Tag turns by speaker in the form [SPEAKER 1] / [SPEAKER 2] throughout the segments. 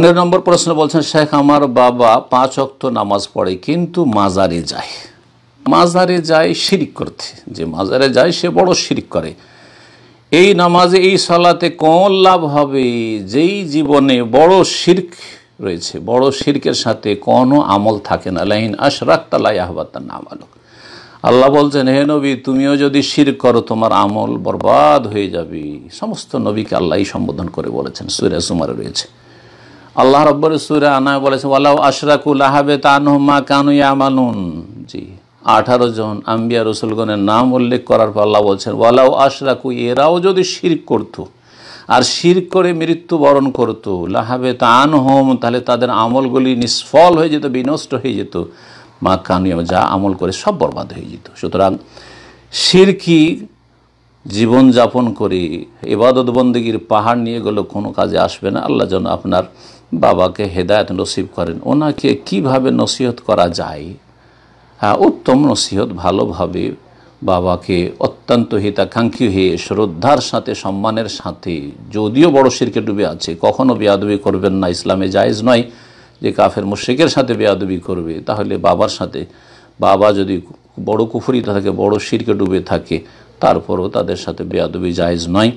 [SPEAKER 1] পনেরো নম্বর প্রশ্ন বলছেন শেখ আমার বাবা পাঁচ অক্ত নামাজ পড়ে কিন্তু মাজারে যায় মাজারে যায় শিরিক করতে যে মাজারে যায় সে বড় শিরিক করে এই নামাজে এই সালাতে কম লাভ হবে যেই জীবনে বড় শির্ক রয়েছে বড় শির্কের সাথে কোনো আমল থাকে না লাইন আশরাক তালাই আহবাতার নাম আলোক আল্লাহ বলছেন হে নবী তুমিও যদি শির করো তোমার আমল বরবাদ হয়ে যাবে সমস্ত নবীকে আল্লাহ সম্বোধন করে বলেছেন সুরে সুমারে রয়েছে আল্লাহ রব্বর সুরা আনায় বলেছে আল্লাহ আশরাকু লাহাবে তানহমা কানুয়া মানুন জি আঠারো জন আম্বিয়া রসুলগণের নাম উল্লেখ করার পর আল্লাহ বলছেন ওয়ালাউ আশরাকু এরাও যদি শির্ক করত আর শির করে মৃত্যুবরণ করত লাহাবে তান হোম তাহলে তাদের আমলগুলি নিষ্ফল হয়ে যেত বিনষ্ট হয়ে যেত মা কানুয়া যা আমল করে সব বরবাদ হয়ে যেত সুতরাং শিরকি জীবন যাপন করি এবাদত বন্দীগীর পাহাড় নিয়ে গেলে কোনো কাজে আসবে না আল্লাহ যেন আপনার বাবাকে হেদায়ত নসিব করেন ওনাকে কিভাবে নসিহত করা যায় হ্যাঁ উত্তম নসিহত ভালোভাবে বাবাকে অত্যন্ত হিতাকাঙ্ক্ষী হয়ে শ্রদ্ধার সাথে সম্মানের সাথে যদিও বড় শিরকে ডুবে আছে কখনও বেয়াদবি করবেন না ইসলামে জায়েজ নয় যে কাফের মুশ্রিকের সাথে বেয়াদবি করবে তাহলে বাবার সাথে বাবা যদি বড় কুফুরিতে থাকে বড় শিরকে ডুবে থাকে তারপরও তাদের সাথে বেয়াদবি জায়জ নয়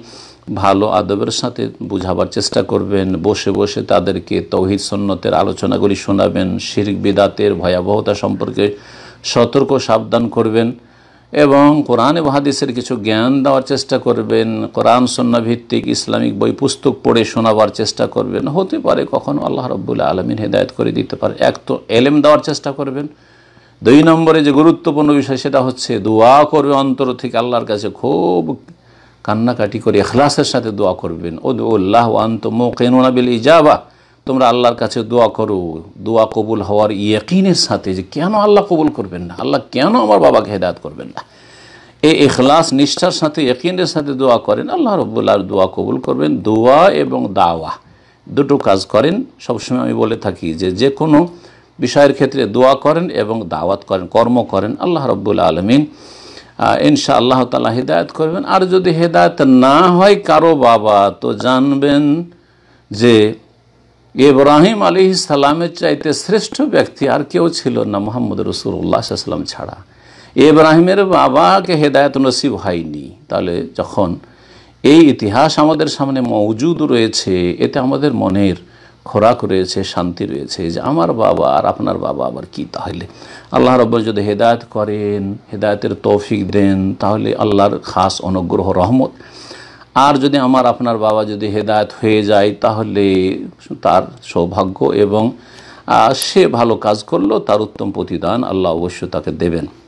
[SPEAKER 1] ভালো আদবের সাথে বুঝাবার চেষ্টা করবেন বসে বসে তাদেরকে তৌহিদ সন্ন্যতের আলোচনাগুলি শোনাবেন শিরিক বিদাতের ভয়াবহতা সম্পর্কে সতর্ক সাবধান করবেন এবং কোরআন হাদিসের কিছু জ্ঞান দেওয়ার চেষ্টা করবেন কোরআন ভিত্তিক ইসলামিক বই পুস্তক পড়ে শোনাবার চেষ্টা করবেন হতে পারে কখনো আল্লাহ রব্বুল্লা আলমিন হেদায়ত করে দিতে পারে এক তো এলেম দেওয়ার চেষ্টা করবেন দুই নম্বরে যে গুরুত্বপূর্ণ বিষয় সেটা হচ্ছে দোয়া করবে অন্তর থেকে আল্লাহর কাছে খুব কান্নাকাটি করে এখলাসের সাথে দোয়া করবেন ও আল্লাহ আন্ত মো কেনা ইজাবা তোমরা আল্লাহর কাছে দোয়া করো দোয়া কবুল হওয়ার ইয়কিনের সাথে যে কেন আল্লাহ কবুল করবেন না আল্লাহ কেন আমার বাবাকে হেদায়ত করবেন না এই এখলাস নিষ্ঠার সাথে ইয়কিনের সাথে দোয়া করেন আল্লাহ রব্বুল্লাহ দোয়া কবুল করবেন দোয়া এবং দাওয়া দুটো কাজ করেন সবসময় আমি বলে থাকি যে যে কোনো বিষয়ের ক্ষেত্রে দোয়া করেন এবং দাওয়াত করেন কর্ম করেন আল্লাহ রব্বুল আলমিন ইনশা আল্লাহ তালা হেদায়ত করবেন আর যদি হেদায়ত না হয় কারো বাবা তো জানবেন যে ইব্রাহিম আলী ইসালামের চাইতে শ্রেষ্ঠ ব্যক্তি আর কেউ ছিল না মোহাম্মদ রসুল্লাহ সাল্লাম ছাড়া এব্রাহিমের বাবাকে হেদায়ত নসিব হয়নি তাহলে যখন এই ইতিহাস আমাদের সামনে মজুদ রয়েছে এতে আমাদের মনের খোরাক রয়েছে শান্তি রয়েছে যে আমার বাবা আর আপনার বাবা আবার কি তাহলে আল্লাহ রব যদি হেদায়ত করেন হেদায়তের তৌফিক দেন তাহলে আল্লাহর খাস অনুগ্রহ রহমত আর যদি আমার আপনার বাবা যদি হেদায়ত হয়ে যায় তাহলে তার সৌভাগ্য এবং সে ভালো কাজ করলো তার উত্তম প্রতিদান আল্লাহ অবশ্য তাকে দেবেন